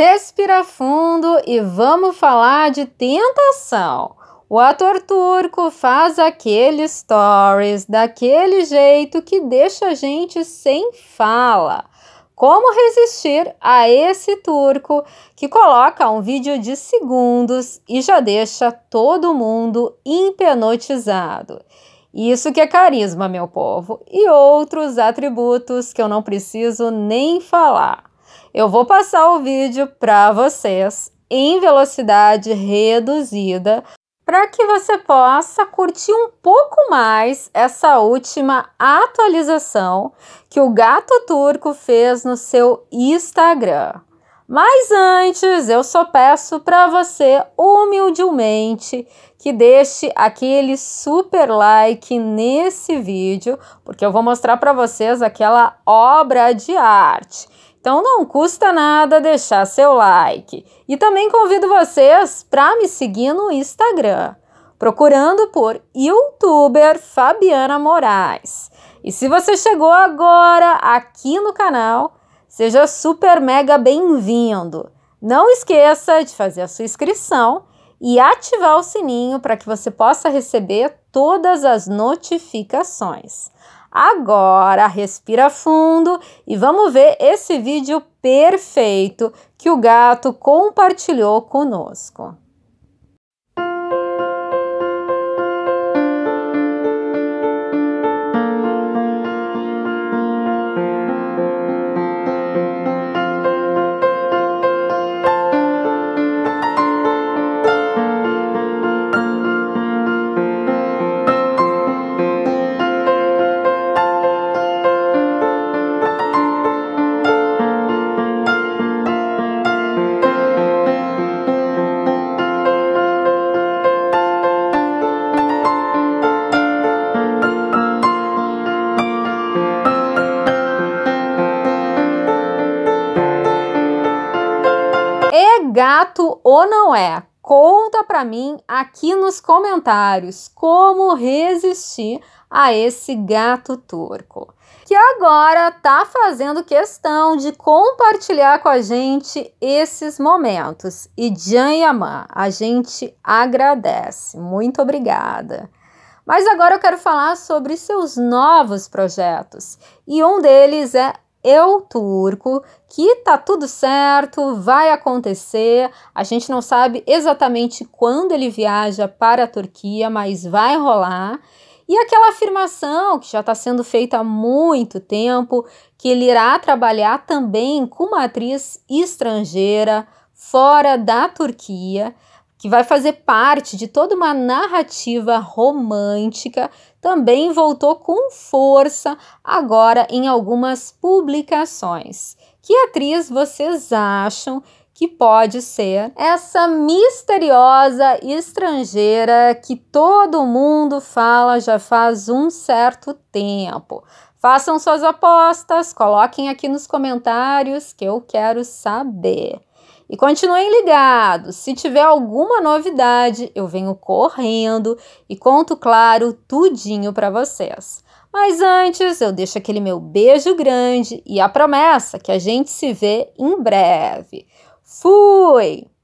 Respira fundo e vamos falar de tentação. O ator turco faz aquele stories daquele jeito que deixa a gente sem fala. Como resistir a esse turco que coloca um vídeo de segundos e já deixa todo mundo hipnotizado? Isso que é carisma, meu povo, e outros atributos que eu não preciso nem falar. Eu vou passar o vídeo para vocês em velocidade reduzida para que você possa curtir um pouco mais essa última atualização que o Gato Turco fez no seu Instagram. Mas antes, eu só peço para você humildemente que deixe aquele super like nesse vídeo, porque eu vou mostrar para vocês aquela obra de arte. Então não custa nada deixar seu like. E também convido vocês para me seguir no Instagram, procurando por youtuber Fabiana Moraes. E se você chegou agora aqui no canal, seja super mega bem-vindo. Não esqueça de fazer a sua inscrição e ativar o sininho para que você possa receber todas as notificações. Agora, respira fundo e vamos ver esse vídeo perfeito que o gato compartilhou conosco. gato ou não é? Conta para mim aqui nos comentários como resistir a esse gato turco, que agora tá fazendo questão de compartilhar com a gente esses momentos. E Jan Yaman, a gente agradece. Muito obrigada. Mas agora eu quero falar sobre seus novos projetos, e um deles é eu turco, que tá tudo certo, vai acontecer. A gente não sabe exatamente quando ele viaja para a Turquia, mas vai rolar. E aquela afirmação que já está sendo feita há muito tempo, que ele irá trabalhar também com uma atriz estrangeira fora da Turquia que vai fazer parte de toda uma narrativa romântica, também voltou com força agora em algumas publicações. Que atriz vocês acham que pode ser essa misteriosa estrangeira que todo mundo fala já faz um certo tempo? Façam suas apostas, coloquem aqui nos comentários que eu quero saber. E continuem ligados. Se tiver alguma novidade, eu venho correndo e conto, claro, tudinho para vocês. Mas antes, eu deixo aquele meu beijo grande e a promessa que a gente se vê em breve. Fui!